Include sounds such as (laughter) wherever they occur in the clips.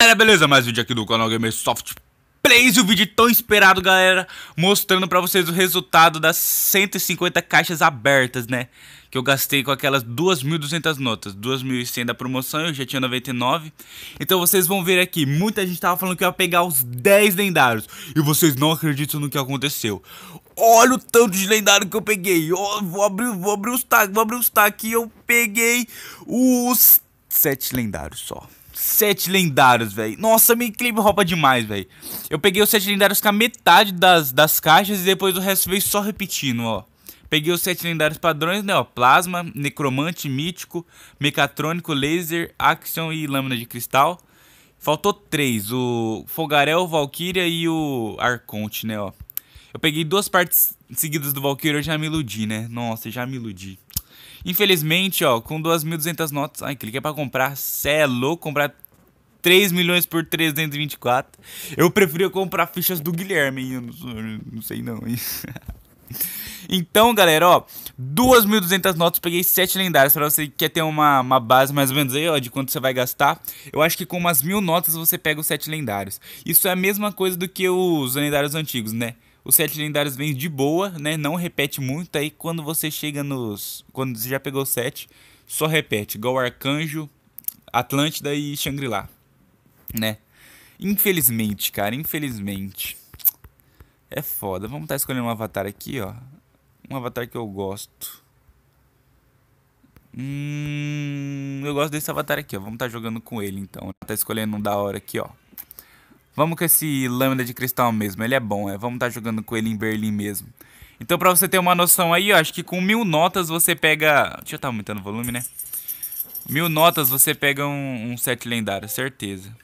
Galera, beleza? Mais um vídeo aqui do canal Gamersoft Plays o vídeo tão esperado, galera, mostrando pra vocês o resultado das 150 caixas abertas, né? Que eu gastei com aquelas 2.200 notas, 2.100 da promoção, eu já tinha 99. Então vocês vão ver aqui, muita gente tava falando que eu ia pegar os 10 lendários, e vocês não acreditam no que aconteceu. Olha o tanto de lendário que eu peguei, vou, abrir, vou abrir os tags, vou abrir os tags, e eu peguei os 7 lendários só sete lendários, velho. Nossa, me clipe rouba demais, velho. Eu peguei os sete lendários com a metade das, das caixas e depois o resto veio só repetindo, ó. Peguei os sete lendários padrões, né, ó. Plasma, necromante, mítico, mecatrônico, laser, action e lâmina de cristal. Faltou três, o fogarel, valkyria e o arconte, né, ó. Eu peguei duas partes seguidas do valkyria e já me iludi, né. Nossa, já me iludi. Infelizmente, ó, com 2.200 notas... Ai, cliquei é pra comprar. Cê é louco comprar 3 milhões por 324. Eu preferia comprar fichas do Guilherme, eu não, não sei não. (laughs) então, galera, ó, 2.200 notas, peguei 7 lendárias Pra você que quer ter uma, uma base mais ou menos aí, ó, de quanto você vai gastar. Eu acho que com umas mil notas você pega os 7 lendários. Isso é a mesma coisa do que os lendários antigos, né? os sete lendários vem de boa, né? Não repete muito. Aí quando você chega nos. Quando você já pegou sete, só repete. Igual Arcanjo, Atlântida e Shangri-La. Né? Infelizmente, cara, infelizmente. É foda. Vamos estar tá escolhendo um avatar aqui, ó. Um avatar que eu gosto. Hum, eu gosto desse avatar aqui, ó. Vamos estar tá jogando com ele, então. Tá escolhendo um da hora aqui, ó. Vamos com esse lâmina de cristal mesmo, ele é bom, é. Vamos estar tá jogando com ele em Berlim mesmo. Então, pra você ter uma noção aí, ó, acho que com mil notas você pega... Deixa eu tá aumentando o volume, né? Mil notas você pega um, um set lendário, certeza.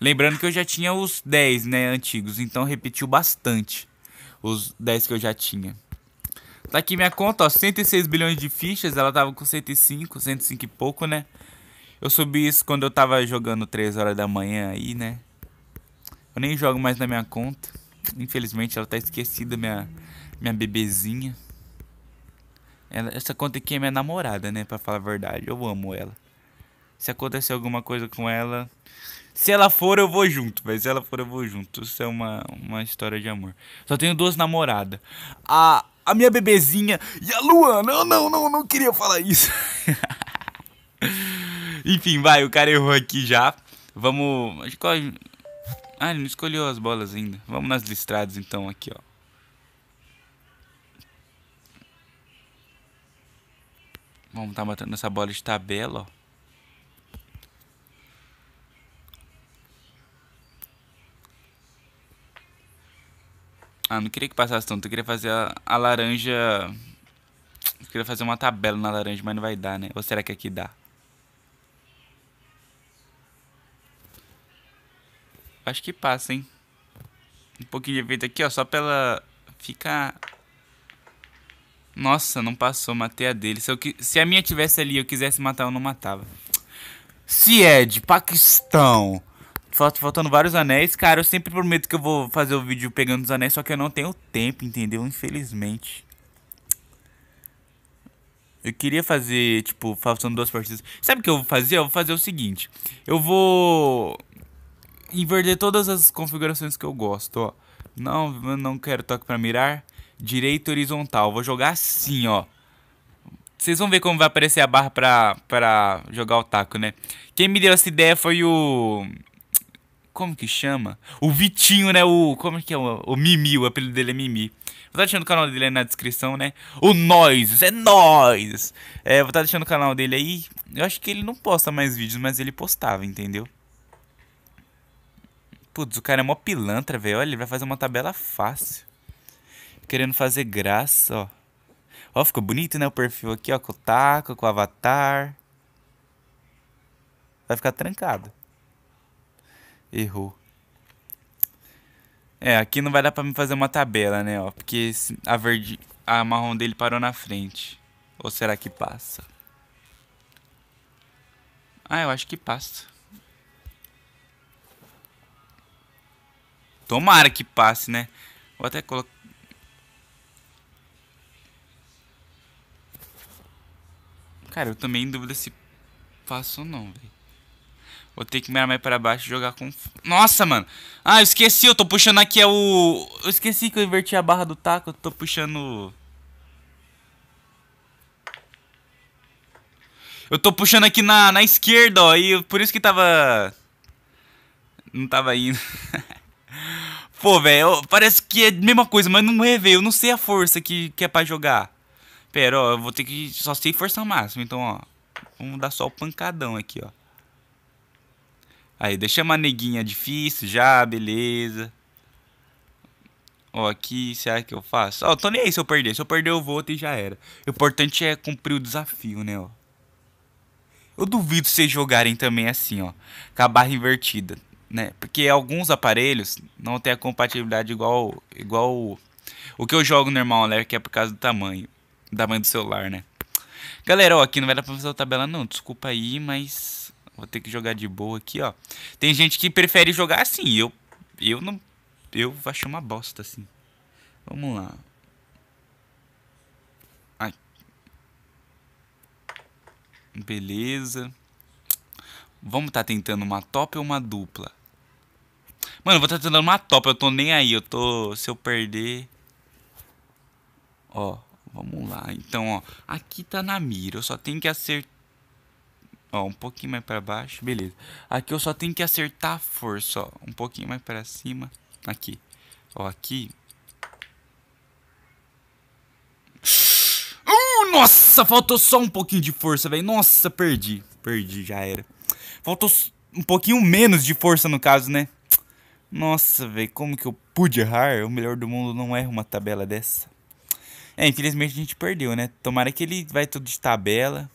Lembrando que eu já tinha os 10, né, antigos, então repetiu bastante os 10 que eu já tinha. Tá aqui minha conta, ó, 106 bilhões de fichas, ela tava com 105, 105 e pouco, né? Eu subi isso quando eu tava jogando 3 horas da manhã aí, né? Eu nem jogo mais na minha conta. Infelizmente ela tá esquecida, minha, minha bebezinha. Ela, essa conta aqui é minha namorada, né? Pra falar a verdade. Eu amo ela. Se acontecer alguma coisa com ela. Se ela for, eu vou junto, mas Se ela for, eu vou junto. Isso é uma, uma história de amor. Só tenho duas namoradas. A, a minha bebezinha e a Luana. Eu não, não, não queria falar isso. (laughs) Enfim, vai, o cara errou aqui já. Vamos. Acho que ah, ele não escolheu as bolas ainda. Vamos nas listradas então aqui, ó. Vamos estar tá matando essa bola de tabela, ó. Ah, não queria que passasse tanto. Eu queria fazer a, a laranja... Eu queria fazer uma tabela na laranja, mas não vai dar, né? Ou será que aqui dá? Acho que passa, hein? Um pouquinho de efeito aqui, ó, só pra ela ficar... Nossa, não passou, matei a dele. Se, eu, se a minha tivesse ali eu quisesse matar, eu não matava. Cied, Paquistão. faltando vários anéis. Cara, eu sempre prometo que eu vou fazer o vídeo pegando os anéis, só que eu não tenho tempo, entendeu? Infelizmente. Eu queria fazer, tipo, faltando duas partidas. Sabe o que eu vou fazer? Eu vou fazer o seguinte. Eu vou inverter todas as configurações que eu gosto, ó. Não, não quero toque para mirar. Direito horizontal. Vou jogar assim, ó. Vocês vão ver como vai aparecer a barra pra, pra jogar o taco, né? Quem me deu essa ideia foi o... Como que chama? O Vitinho, né? O... Como que é? O, o Mimi, o apelido dele é Mimi. Vou estar tá deixando o canal dele aí na descrição, né? O Noises, é nós! É, vou estar tá deixando o canal dele aí. Eu acho que ele não posta mais vídeos, mas ele postava, entendeu? Putz, o cara é mó pilantra, velho. Olha, ele vai fazer uma tabela fácil. Querendo fazer graça, ó. Ó, ficou bonito, né? O perfil aqui, ó. Com o taco, com o avatar. Vai ficar trancado. Errou. É, aqui não vai dar pra me fazer uma tabela, né, ó. Porque a verde... A marrom dele parou na frente. Ou será que passa? Ah, eu acho que passa. Tomara que passe, né? Vou até colocar. Cara, eu também em dúvida se passo ou não, velho. Vou ter que me armar pra baixo e jogar com... Nossa, mano! Ah, eu esqueci, eu tô puxando aqui é o... Eu esqueci que eu inverti a barra do taco, eu tô puxando... Eu tô puxando aqui na, na esquerda, ó, e por isso que tava... Não tava indo. (laughs) Pô, velho, parece que é a mesma coisa, mas não é, velho. Eu não sei a força que, que é pra jogar. Pera, ó, eu vou ter que. Só sei força máxima, então, ó. Vamos dar só o pancadão aqui, ó. Aí, deixa uma neguinha difícil já, beleza. Ó, aqui, será que eu faço? Ó, tô nem aí se eu perder. Se eu perder, eu volto e já era. O importante é cumprir o desafio, né, ó. Eu duvido vocês jogarem também assim, ó. Com a barra invertida né? Porque alguns aparelhos não tem a compatibilidade igual igual o, o que eu jogo normal, né? Que é por causa do tamanho, do tamanho do celular, né? Galera, ó, aqui não vai dar pra fazer a tabela não, desculpa aí, mas vou ter que jogar de boa aqui, ó. Tem gente que prefere jogar assim, eu eu não eu acho uma bosta assim. Vamos lá. Ai. Beleza. Vamos tá tentando uma top ou uma dupla? Mano, vou estar tá tentando uma top, eu tô nem aí, eu tô... Se eu perder... Ó, vamos lá. Então, ó, aqui tá na mira, eu só tenho que acertar... Ó, um pouquinho mais pra baixo, beleza. Aqui eu só tenho que acertar a força, ó. Um pouquinho mais pra cima, aqui. Ó, aqui... Uh, nossa, faltou só um pouquinho de força, velho. Nossa, perdi. Perdi, já era. Faltou um pouquinho menos de força, no caso, né? Nossa, velho, como que eu pude errar? O melhor do mundo não erra uma tabela dessa. É, infelizmente a gente perdeu, né? Tomara que ele vai tudo de tabela.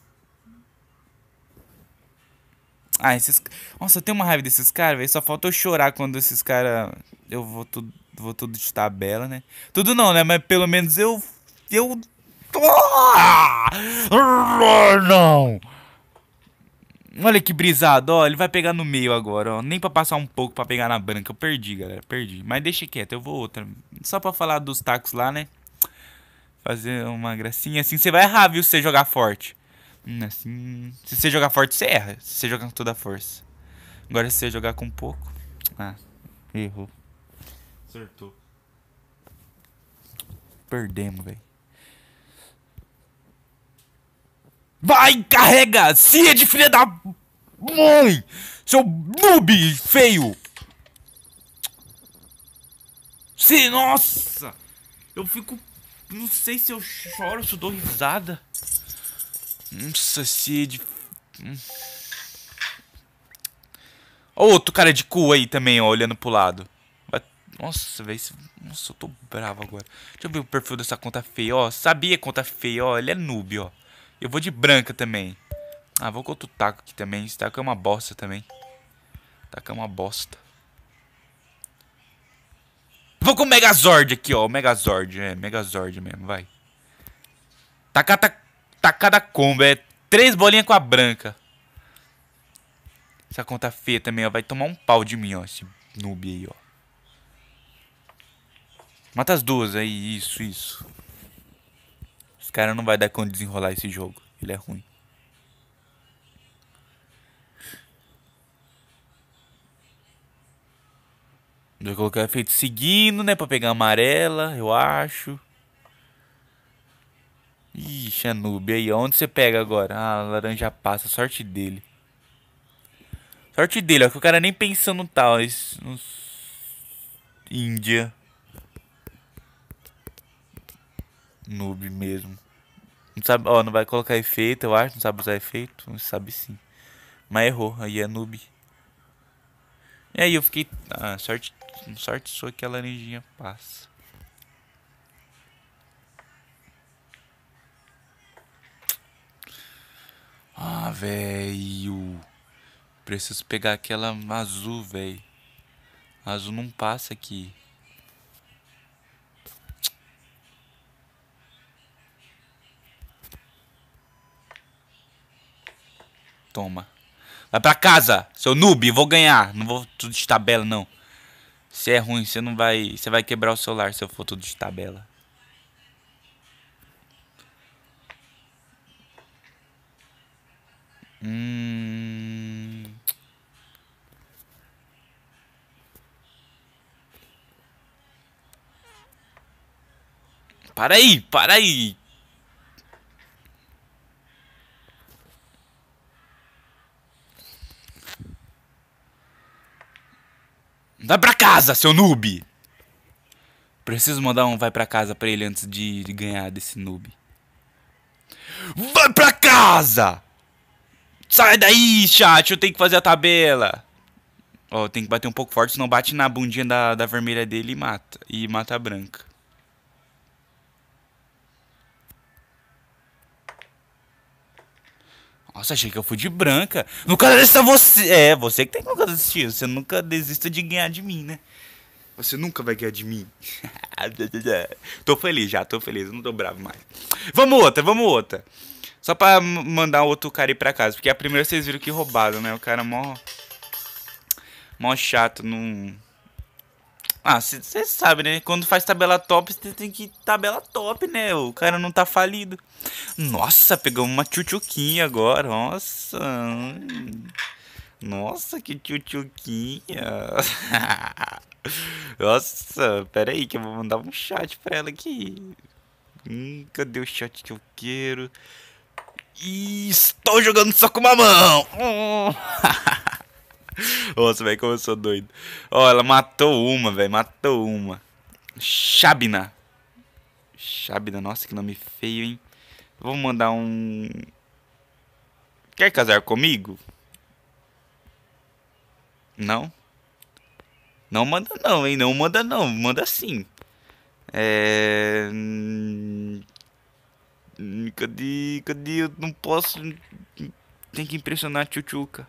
Ah, esses. Nossa, eu tenho uma raiva desses caras, velho. Só falta eu chorar quando esses caras. Eu vou tudo, vou tudo de tabela, né? Tudo não, né? Mas pelo menos eu. Eu. Ah! Não! Olha que brisado, ó. Ele vai pegar no meio agora, ó. Nem pra passar um pouco pra pegar na branca. Eu perdi, galera. Perdi. Mas deixa quieto, eu vou outra. Só pra falar dos tacos lá, né? Fazer uma gracinha assim. Você vai errar, viu, se você jogar forte. Hum, assim. Se você jogar forte, você erra. Se você jogar com toda a força. Agora se você jogar com pouco. Ah, errou. Acertou. Perdemos, velho. Vai, carrega! Cia de filha da mãe! Seu noob feio! Se nossa! Eu fico... Não sei se eu choro, se eu dou risada. Nossa, cia de... Hum. Outro cara de cu aí também, ó, olhando pro lado. Nossa, velho. Nossa, eu tô bravo agora. Deixa eu ver o perfil dessa conta feia, ó. Sabia conta feia, ó. Ele é noob, ó. Eu vou de branca também. Ah, vou com outro taco aqui também. Esse taco é uma bosta também. Taco é uma bosta. Vou com o Megazord aqui, ó. O Megazord, é. Megazord mesmo, vai. Taca, taca da combo. É três bolinhas com a branca. Essa conta feia também, ó. Vai tomar um pau de mim, ó. Esse noob aí, ó. Mata as duas aí. Isso, isso. Cara não vai dar como desenrolar esse jogo. Ele é ruim. Vou colocar efeito seguindo, né? Pra pegar amarela, eu acho. Ixi, Nube aí. Onde você pega agora? Ah, laranja passa. Sorte dele. Sorte dele, ó. Que o cara nem pensando no tal. Nos... Índia. noob mesmo. Não sabe, ó, não vai colocar efeito, eu acho, não sabe usar efeito, não sabe sim. Mas errou, aí é noob. E aí eu fiquei, ah, sorte, sorte sua que a laranjinha passa. Ah, velho. Preciso pegar aquela azul, velho. Azul não passa aqui. Toma. Vai pra casa, seu noob, vou ganhar. Não vou tudo de tabela, não. Se é ruim, você não vai. Você vai quebrar o celular se eu for tudo de tabela. Hum. Para aí, para aí. Vai pra casa, seu noob! Preciso mandar um vai pra casa pra ele antes de, ganhar desse noob. Vai pra casa! Sai daí, chat, eu tenho que fazer a tabela. Ó, tem que bater um pouco forte, senão bate na bundinha da, da vermelha dele e mata. E mata a branca. Nossa, achei que eu fui de branca. Nunca desista você. É, você que tem que nunca desistir. Você nunca desista de ganhar de mim, né? Você nunca vai ganhar de mim. (laughs) tô feliz já, tô feliz. Não tô bravo mais. Vamos outra, vamos outra. Só pra mandar outro cara ir pra casa. Porque a primeira vocês viram que roubado, né? O cara mó. Mó chato, não. Num... Ah, você sabe, né? Quando faz tabela top, você tem que tabela top, né? O cara não tá falido. Nossa, pegamos uma tchutchuquinha agora. Nossa. Hum. Nossa, que tchutchuquinha. (laughs) Nossa, pera aí que eu vou mandar um chat pra ela aqui. Hum, cadê o chat que eu quero? estou jogando só com uma mão. Hum. (laughs) Nossa, velho, como eu sou doido. Ó, oh, ela matou uma, velho. Matou uma. Chabina, Chabina, nossa, que nome feio, hein? Vou mandar um. Quer casar comigo? Não? Não manda não, hein? Não manda não. Manda sim. É. Hum, cadê? Cadê? Eu não posso. Hum, tem que impressionar a Tchutchuca.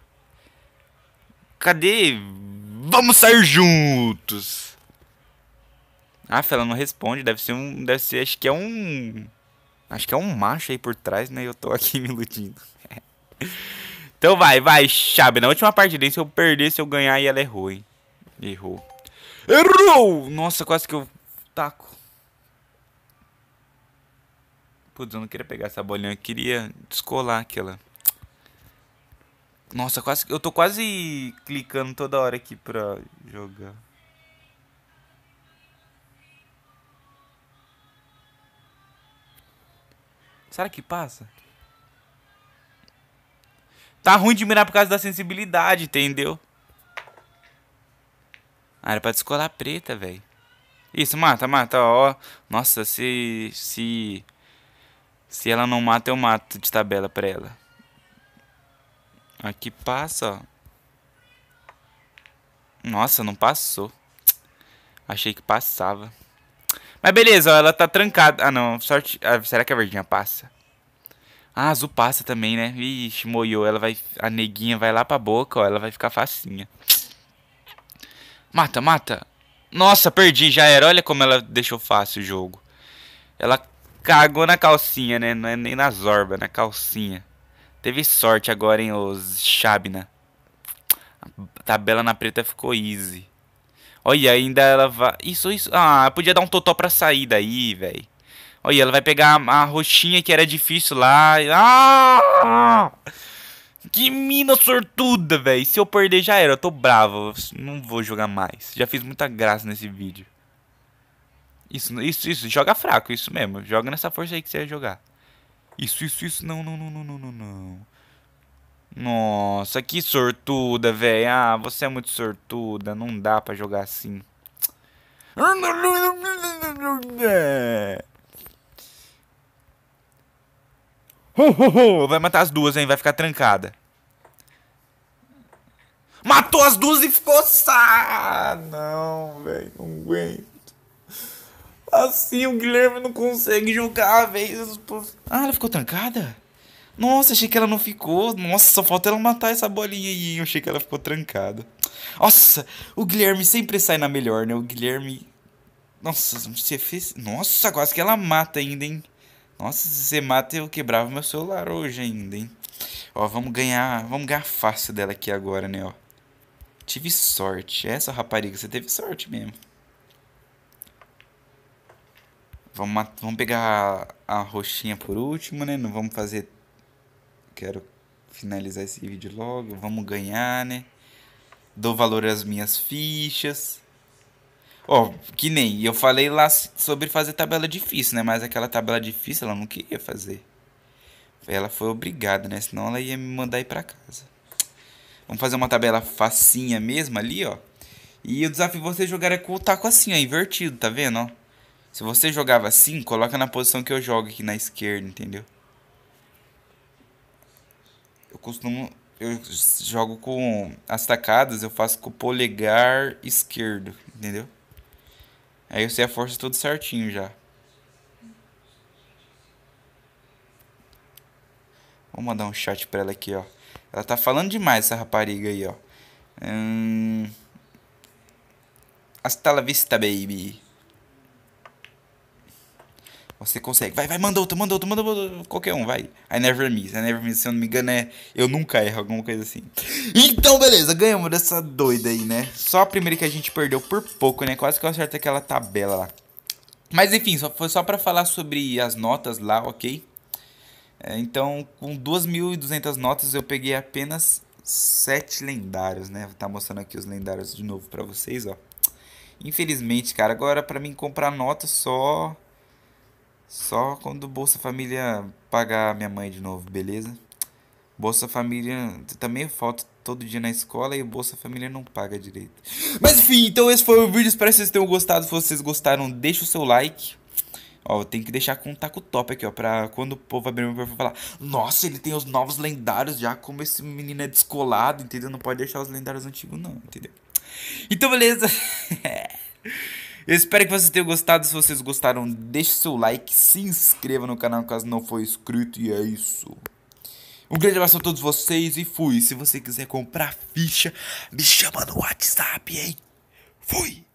Cadê? Vamos sair juntos! Ah, ela não responde. Deve ser um. Deve ser, acho que é um. Acho que é um macho aí por trás, né? Eu tô aqui (laughs) me iludindo. (laughs) então vai, vai, Chave. Na última partida, se eu perder, se eu ganhar, e ela errou, hein? Errou. Errou! Nossa, quase que eu taco. Putz, eu não queria pegar essa bolinha. Eu queria descolar aquela. Nossa, quase, eu tô quase clicando toda hora aqui pra jogar. Será que passa? Tá ruim de mirar por causa da sensibilidade, entendeu? Ah, era pra descolar a preta, velho. Isso, mata, mata, ó. Nossa, se... Se... Se ela não mata, eu mato de tabela pra ela. Aqui passa. Nossa, não passou. Achei que passava. Mas beleza, ó, ela tá trancada. Ah, não. Sorte... Ah, será que a verdinha passa? Ah, azul passa também, né? Ixi, moiou. Ela vai... A neguinha vai lá pra boca, ó. Ela vai ficar facinha. Mata, mata. Nossa, perdi. Já era. Olha como ela deixou fácil o jogo. Ela cagou na calcinha, né? Não é nem na zorba, né? na calcinha. Teve sorte agora, hein, os Shabna. A tabela na preta ficou easy. Olha, ainda ela vai... Isso, isso... Ah, podia dar um totó pra sair daí, velho. Olha, ela vai pegar a, a roxinha que era difícil lá. Ah! Que mina sortuda, velho. Se eu perder já era, eu tô bravo. Eu não vou jogar mais. Já fiz muita graça nesse vídeo. Isso, isso, isso. Joga fraco, isso mesmo. Joga nessa força aí que você vai jogar. Isso, isso, isso. Não, não, não, não, não, não. Nossa, que sortuda, velho. Ah, você é muito sortuda. Não dá pra jogar assim. Vai matar as duas, hein? Vai ficar trancada. Matou as duas e ficou... Ah, não, velho. Não aguento. Assim o Guilherme não consegue jogar, velho. Ah, ela ficou trancada? Nossa, achei que ela não ficou. Nossa, só falta ela matar essa bolinha aí. Eu achei que ela ficou trancada. Nossa, o Guilherme sempre sai na melhor, né? O Guilherme. Nossa, você fez. Nossa, quase que ela mata ainda, hein? Nossa, se você mata, eu quebrava meu celular hoje ainda, hein? Ó, vamos ganhar. Vamos ganhar fácil dela aqui agora, né? Ó. Tive sorte. Essa rapariga, você teve sorte mesmo. Vamos, vamos pegar a roxinha por último, né? Não vamos fazer. Quero finalizar esse vídeo logo. Vamos ganhar, né? Dou valor às minhas fichas. Ó, oh, que nem. Eu falei lá sobre fazer tabela difícil, né? Mas aquela tabela difícil ela não queria fazer. Ela foi obrigada, né? Senão ela ia me mandar ir pra casa. Vamos fazer uma tabela facinha mesmo ali, ó. E o desafio de vocês jogar é com o taco assim, ó, invertido, tá vendo, ó? Se você jogava assim, coloca na posição que eu jogo aqui na esquerda, entendeu? Eu costumo. Eu jogo com as tacadas, eu faço com o polegar esquerdo, entendeu? Aí eu sei a força tudo certinho já. Vou mandar um chat pra ela aqui, ó. Ela tá falando demais, essa rapariga aí, ó. Hum... Hasta la vista, baby. Você consegue. Vai, vai, manda outro, manda outro, manda outro. Qualquer um, vai. I never miss. I never miss, se eu não me engano, é eu nunca erro, alguma coisa assim. Então, beleza, ganhamos dessa doida aí, né? Só a primeira que a gente perdeu por pouco, né? Quase que eu acerto aquela tabela lá. Mas enfim, só, foi só para falar sobre as notas lá, ok? É, então, com 2.200 notas, eu peguei apenas 7 lendários, né? Vou tá mostrando aqui os lendários de novo para vocês, ó. Infelizmente, cara, agora para mim comprar nota só só quando o Bolsa Família pagar minha mãe de novo, beleza? Bolsa Família também é falta todo dia na escola e Bolsa Família não paga direito. Mas enfim, então esse foi o vídeo. Espero que vocês tenham gostado. Se vocês gostaram, deixa o seu like. Ó, eu tenho que deixar com um taco top aqui, ó. Pra quando o povo abrir meu perfil falar: Nossa, ele tem os novos lendários já. Como esse menino é descolado, entendeu? Não pode deixar os lendários antigos, não, entendeu? Então, beleza. (laughs) espero que vocês tenham gostado. Se vocês gostaram, deixe seu like, se inscreva no canal caso não for inscrito. E é isso. Um grande abraço a todos vocês e fui. Se você quiser comprar ficha, me chama no WhatsApp, hein? Fui!